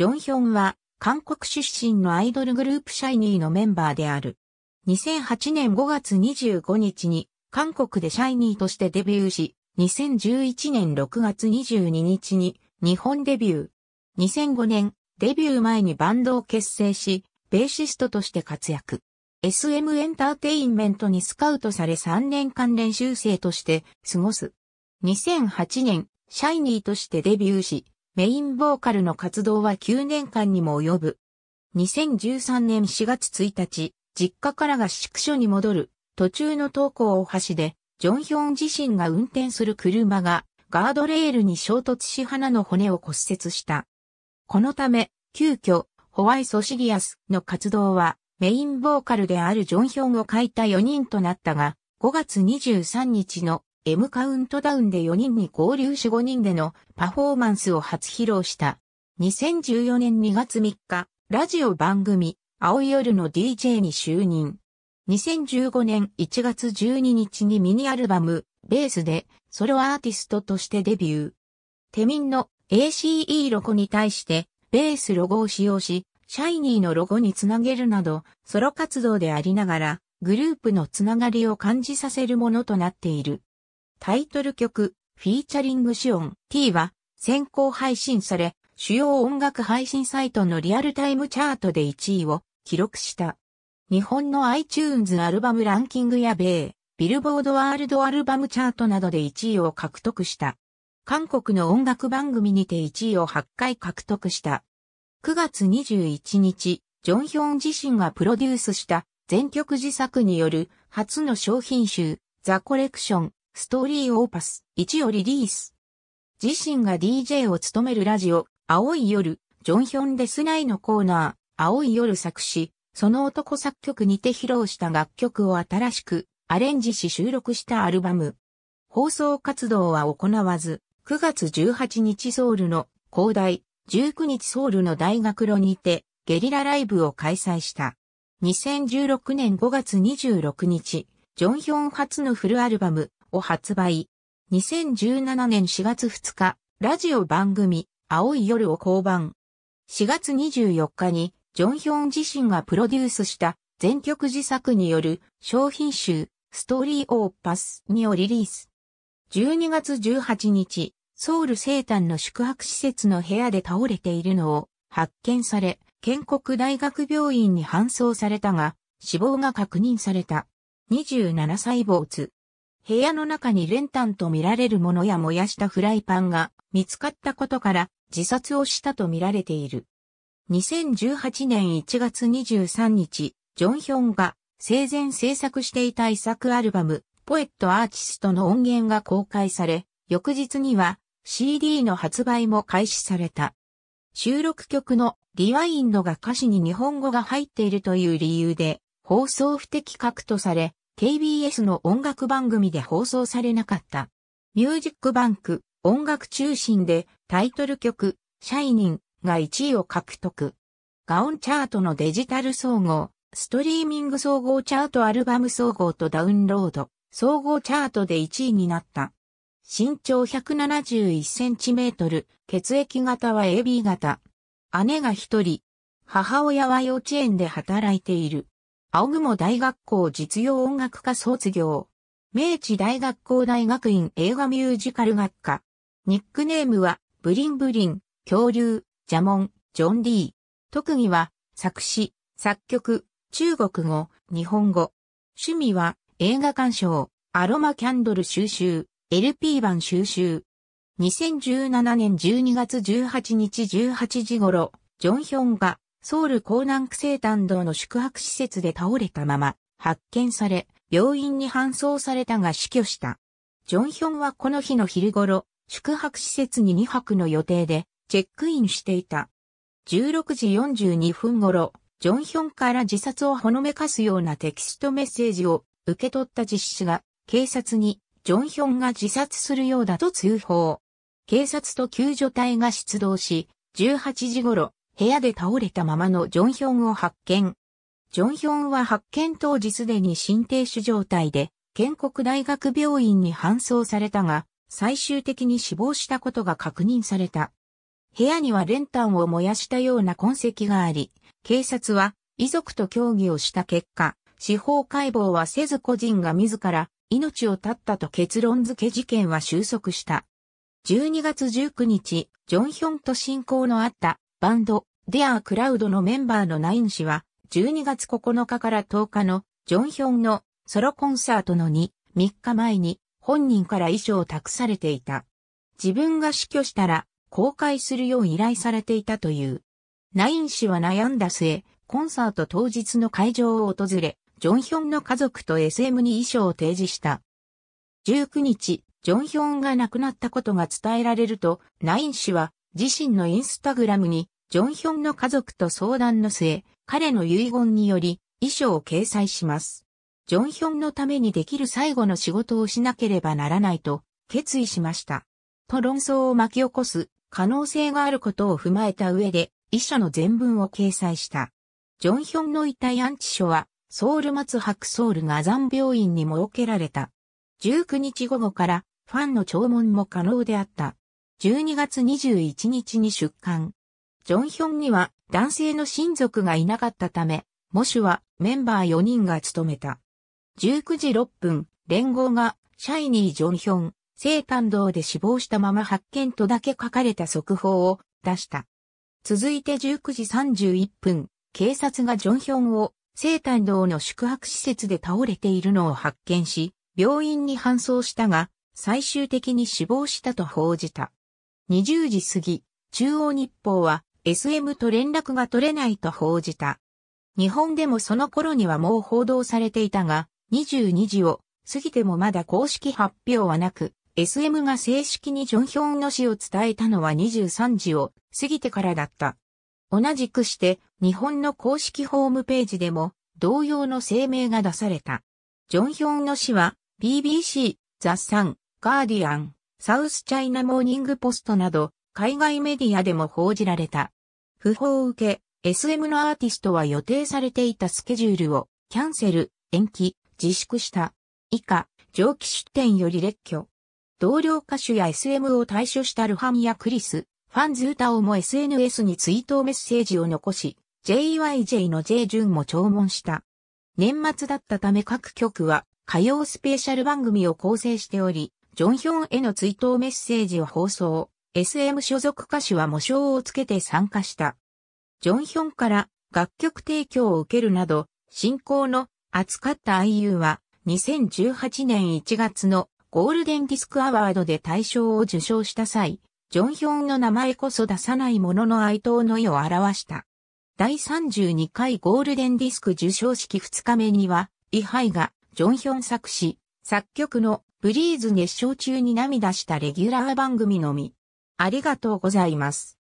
ジョンヒョンは、韓国出身のアイドルグループシャイニーのメンバーである。2008年5月25日に、韓国でシャイニーとしてデビューし、2011年6月22日に日本デビュー。2005年、デビュー前にバンドを結成し、ベーシストとして活躍。SM エンターテインメントにスカウトされ3年間練習生として過ごす。2008年、シャイニーとしてデビューし、メインボーカルの活動は9年間にも及ぶ。2013年4月1日、実家からが宿所に戻る、途中の東港大橋で、ジョンヒョン自身が運転する車が、ガードレールに衝突し花の骨を骨折した。このため、急遽、ホワイソシリアスの活動は、メインボーカルであるジョンヒョンを書いた4人となったが、5月23日の M カウントダウンで4人に交流し5人でのパフォーマンスを初披露した。2014年2月3日、ラジオ番組、青い夜の DJ に就任。2015年1月12日にミニアルバム、ベースで、ソロアーティストとしてデビュー。テミンの ACE ロゴに対して、ベースロゴを使用し、シャイニーのロゴにつなげるなど、ソロ活動でありながら、グループのつながりを感じさせるものとなっている。タイトル曲、フィーチャリングシオン T は先行配信され、主要音楽配信サイトのリアルタイムチャートで1位を記録した。日本の iTunes アルバムランキングや米、ビルボードワールドアルバムチャートなどで1位を獲得した。韓国の音楽番組にて1位を8回獲得した。9月21日、ジョンヒョン自身がプロデュースした全曲自作による初の商品集、ザ・コレクションストーリーオーパス1をリリース。自身が DJ を務めるラジオ、青い夜、ジョンヒョンデスナイのコーナー、青い夜作詞、その男作曲にて披露した楽曲を新しくアレンジし収録したアルバム。放送活動は行わず、9月18日ソウルの広大、19日ソウルの大学路にてゲリラライブを開催した。2016年5月26日、ジョンヒョン初のフルアルバム、を発売。2017年4月2日、ラジオ番組、青い夜を降板。4月24日に、ジョンヒョン自身がプロデュースした全曲自作による商品集、ストーリーオーパスにをリリース。12月18日、ソウル生誕の宿泊施設の部屋で倒れているのを発見され、建国大学病院に搬送されたが、死亡が確認された。27歳坊主。部屋の中に練炭と見られるものや燃やしたフライパンが見つかったことから自殺をしたと見られている。2018年1月23日、ジョンヒョンが生前制作していた遺作アルバム、ポエットアーティストの音源が公開され、翌日には CD の発売も開始された。収録曲のリワインドが歌詞に日本語が入っているという理由で放送不適格とされ、KBS の音楽番組で放送されなかった。ミュージックバンク、音楽中心でタイトル曲、シャイニンが1位を獲得。ガオンチャートのデジタル総合、ストリーミング総合チャートアルバム総合とダウンロード、総合チャートで1位になった。身長1 7 1センチメートル、血液型は AB 型。姉が1人。母親は幼稚園で働いている。青雲大学校実用音楽科卒業。明治大学校大学院映画ミュージカル学科。ニックネームは、ブリンブリン、恐竜、ジャモン、ジョン・ディー。特技は、作詞、作曲、中国語、日本語。趣味は、映画鑑賞、アロマキャンドル収集、LP 版収集。2017年12月18日18時頃、ジョンヒョンがソウル港南区西丹道の宿泊施設で倒れたまま発見され、病院に搬送されたが死去した。ジョンヒョンはこの日の昼頃、宿泊施設に2泊の予定でチェックインしていた。16時42分頃、ジョンヒョンから自殺をほのめかすようなテキストメッセージを受け取った実施が、警察にジョンヒョンが自殺するようだと通報。警察と救助隊が出動し、18時頃、部屋で倒れたままのジョンヒョンを発見。ジョンヒョンは発見当時すでに心停止状態で、建国大学病院に搬送されたが、最終的に死亡したことが確認された。部屋には練炭を燃やしたような痕跡があり、警察は遺族と協議をした結果、司法解剖はせず個人が自ら命を絶ったと結論付け事件は収束した。12月19日、ジョンヒョンと親交のあったバンド、デアークラウドのメンバーのナイン氏は、12月9日から10日のジョンヒョンのソロコンサートの2、3日前に本人から衣装を託されていた。自分が死去したら公開するよう依頼されていたという。ナイン氏は悩んだ末、コンサート当日の会場を訪れ、ジョンヒョンの家族と SM に衣装を提示した。19日、ジョンヒョンが亡くなったことが伝えられると、ナイン氏は自身のインスタグラムにジョンヒョンの家族と相談の末、彼の遺言により、遺書を掲載します。ジョンヒョンのためにできる最後の仕事をしなければならないと決意しました。と論争を巻き起こす可能性があることを踏まえた上で、遺書の全文を掲載した。ジョンヒョンの遺体安置所は、ソウル松白ソウルがン病院に設けられた。19日午後からファンの弔問も可能であった。12月21日に出刊。ジョンヒョンには男性の親族がいなかったため、モシュはメンバー4人が務めた。19時6分、連合がシャイニー・ジョンヒョン、生誕堂で死亡したまま発見とだけ書かれた速報を出した。続いて19時31分、警察がジョンヒョンを生誕堂の宿泊施設で倒れているのを発見し、病院に搬送したが、最終的に死亡したと報じた。20時過ぎ、中央日報は SM と連絡が取れないと報じた。日本でもその頃にはもう報道されていたが、22時を過ぎてもまだ公式発表はなく、SM が正式にジョンヒョンの死を伝えたのは23時を過ぎてからだった。同じくして、日本の公式ホームページでも、同様の声明が出された。ジョンヒョンの死は、BBC、ザ・サン、ガーディアン、サウスチャイナモーニングポストなど、海外メディアでも報じられた。不法を受け、SM のアーティストは予定されていたスケジュールをキャンセル、延期、自粛した。以下、上記出展より列挙。同僚歌手や SM を退所したルハンやクリス、ファンズータオも SNS に追悼メッセージを残し、JYJ の J 順も聴聞した。年末だったため各局は火曜スペシャル番組を構成しており、ジョンヒョンへの追悼メッセージを放送。SM 所属歌手は模章をつけて参加した。ジョンヒョンから楽曲提供を受けるなど、進行の扱った IU は2018年1月のゴールデンディスクアワードで大賞を受賞した際、ジョンヒョンの名前こそ出さないものの哀悼の意を表した。第32回ゴールデンディスク受賞式2日目には、イハイがジョンヒョン作詞、作曲のブリーズ熱唱中に涙したレギュラー番組のみ、ありがとうございます。